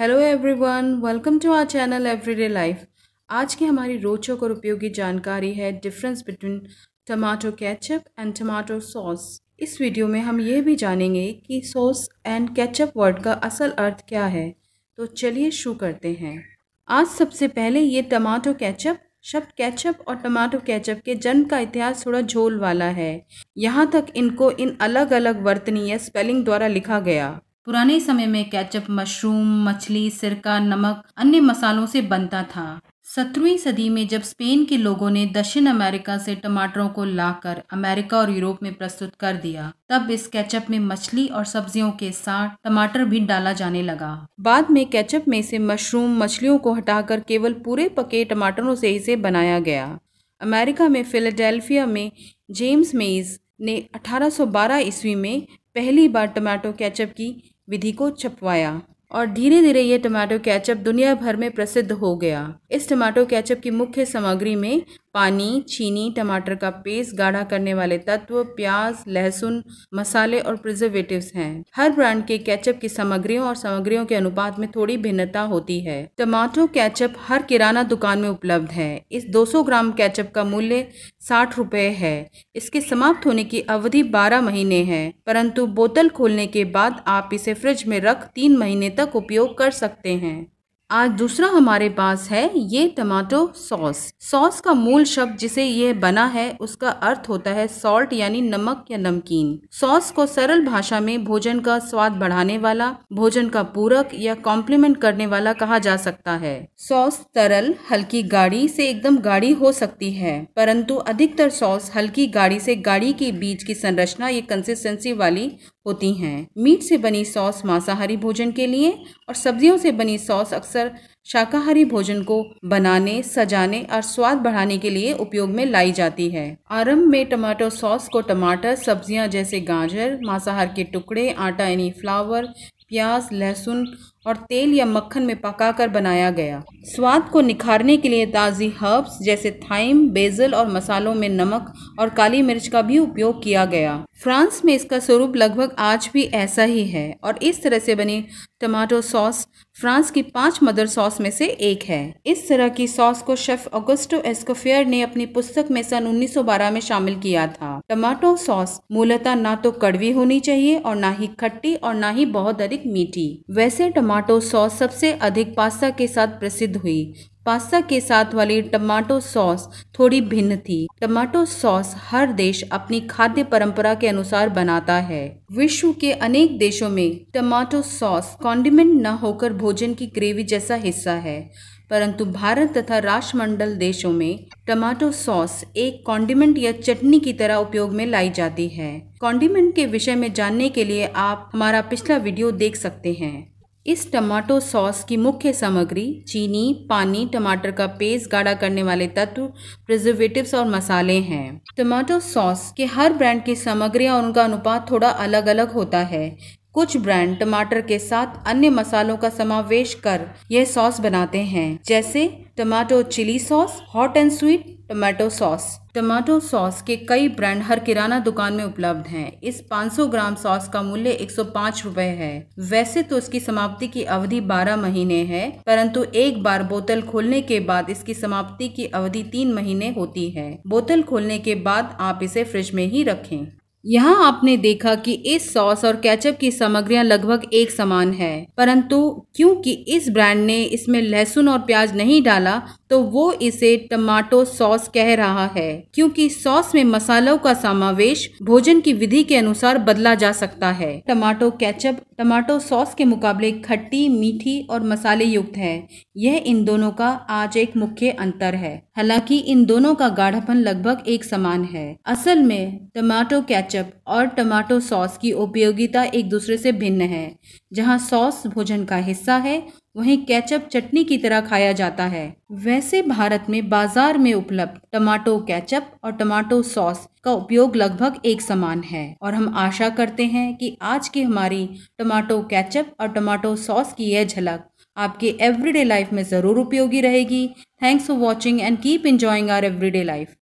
Hello everyone welcome to our channel everyday life आज की हमारी रोचक और उपयोगी जानकारी है difference between tomato ketchup and tomato sauce इस वीडियो में हम ये भी जानेंगे कि सॉस एंड केचप वर्ड का असल अर्थ क्या है तो चलिए शुरू करते हैं आज सबसे पहले ये टमाटो केचप शब्द केचप और टमाटो केचप के जन्म का इतिहास थोड़ा झोल वाला है यहाँ तक इनको इन अलग अलग वर्तनी या स्पेलिंग द्वारा लिखा गया पुराने समय में कैचअप मशरूम मछली सिरका नमक अन्य मसालों से बनता था सत्रहवीं सदी में जब स्पेन के लोगों ने दक्षिण अमेरिका से टमाटरों को लाकर अमेरिका और यूरोप में प्रस्तुत कर दिया तब इस कैचअप में मछली और सब्जियों के साथ टमाटर भी डाला जाने लगा बाद में कैचअप में से मशरूम मछलियों को हटाकर केवल पूरे पके टमाटरों से इसे बनाया गया अमेरिका में फिलाडेल्फिया में जेम्स मेज ने 1812 ईस्वी में पहली बार टमाटो कैचअप की विधि को छपवाया और धीरे धीरे ये टमाटो कैचअप दुनिया भर में प्रसिद्ध हो गया इस टमाटो कैचअप की मुख्य सामग्री में पानी चीनी टमाटर का पेस्ट गाढ़ा करने वाले तत्व प्याज लहसुन मसाले और प्रिजर्वेटिव्स हैं हर ब्रांड के केचप की सामग्रियों और सामग्रियों के अनुपात में थोड़ी भिन्नता होती है टमाटो केचप हर किराना दुकान में उपलब्ध है इस 200 ग्राम केचप का मूल्य साठ रुपए है इसके समाप्त होने की अवधि बारह महीने है परंतु बोतल खोलने के बाद आप इसे फ्रिज में रख तीन महीने तक उपयोग कर सकते हैं आज दूसरा हमारे पास है ये टमाटो सॉस सॉस का मूल शब्द जिसे यह बना है उसका अर्थ होता है सॉल्ट यानी नमक या नमकीन सॉस को सरल भाषा में भोजन का स्वाद बढ़ाने वाला भोजन का पूरक या कॉम्प्लीमेंट करने वाला कहा जा सकता है सॉस तरल हल्की गाढ़ी से एकदम गाढ़ी हो सकती है परंतु अधिकतर सॉस हल्की गाढ़ी से गाढ़ी के बीच की संरचना या कंसिस्टेंसी वाली होती हैं मीट से बनी सॉस मांसाहारी भोजन के लिए और सब्जियों से बनी सॉस अक्सर शाकाहारी भोजन को बनाने सजाने और स्वाद बढ़ाने के लिए उपयोग में लाई जाती है आरंभ में टमाटो सॉस को टमाटर सब्जियां जैसे गाजर मांसाहार के टुकड़े आटा यानी फ्लावर प्याज लहसुन और तेल या मक्खन में पकाकर बनाया गया स्वाद को निखारने के लिए ताज़ी हर्ब्स जैसे थाइम बेजल और मसालों में नमक और काली मिर्च का भी उपयोग किया गया फ्रांस में इसका स्वरूप लगभग आज भी ऐसा ही है और इस तरह से बनी टमाटो सॉस फ्रांस की पांच मदर सॉस में से एक है इस तरह की सॉस को शेफ ऑगस्टो एस्कोफियर ने अपनी पुस्तक में सन 1912 में शामिल किया था टमाटो सॉस मूलतः ना तो कड़वी होनी चाहिए और ना ही खट्टी और ना ही बहुत अधिक मीठी वैसे टमा टमाटो सॉस सबसे अधिक पास्ता के साथ प्रसिद्ध हुई पास्ता के साथ वाली टमाटो सॉस थोड़ी भिन्न थी टमाटो सॉस हर देश अपनी खाद्य परंपरा के अनुसार बनाता है विश्व के अनेक देशों में टमाटो सॉस कॉन्डिमेंट न होकर भोजन की ग्रेवी जैसा हिस्सा है परंतु भारत तथा राष्ट्रमंडल देशों में टमाटो सॉस एक कॉन्डिमेंट या चटनी की तरह उपयोग में लाई जाती है कॉन्डिमेंट के विषय में जानने के लिए आप हमारा पिछला वीडियो देख सकते हैं इस टमाटो सॉस की मुख्य सामग्री चीनी पानी टमाटर का पेस्ट गाढ़ा करने वाले तत्व प्रिजर्वेटिव्स और मसाले हैं टमाटो सॉस के हर ब्रांड की सामग्री और उनका अनुपात थोड़ा अलग अलग होता है कुछ ब्रांड टमाटर के साथ अन्य मसालों का समावेश कर यह सॉस बनाते हैं जैसे tomato chilli sauce hot and sweet tomato sauce tomato sauce के कई ब्रांड हर किराना दुकान में उपलब्ध हैं। इस 500 ग्राम सॉस का मूल्य एक सौ है वैसे तो इसकी समाप्ति की अवधि 12 महीने है परंतु एक बार बोतल खोलने के बाद इसकी समाप्ति की अवधि तीन महीने होती है बोतल खोलने के बाद आप इसे फ्रिज में ही रखें यहाँ आपने देखा कि इस सॉस और केचप की सामग्रियां लगभग एक समान है परंतु क्योंकि इस ब्रांड ने इसमें लहसुन और प्याज नहीं डाला तो वो इसे टमाटो सॉस कह रहा है क्योंकि सॉस में मसालों का समावेश भोजन की विधि के अनुसार बदला जा सकता है टमाटो केचप टमाटो सॉस के मुकाबले खट्टी मीठी और मसाले युक्त है यह इन दोनों का आज एक मुख्य अंतर है हालांकि इन दोनों का गाढ़ापन लगभग एक समान है असल में टमाटो केचप और टमाटो सॉस की उपयोगिता एक दूसरे से भिन्न है जहां सॉस भोजन का हिस्सा है वहीं कैचअप चटनी की तरह खाया जाता है वैसे भारत में बाजार में उपलब्ध टमाटो कैचअप और टमाटो सॉस का उपयोग लगभग एक समान है और हम आशा करते हैं कि आज की हमारी टमाटो कैचअप और टमाटो सॉस की यह झलक आपके एवरीडे लाइफ में ज़रूर उपयोगी रहेगी thanks for watching and keep enjoying our everyday life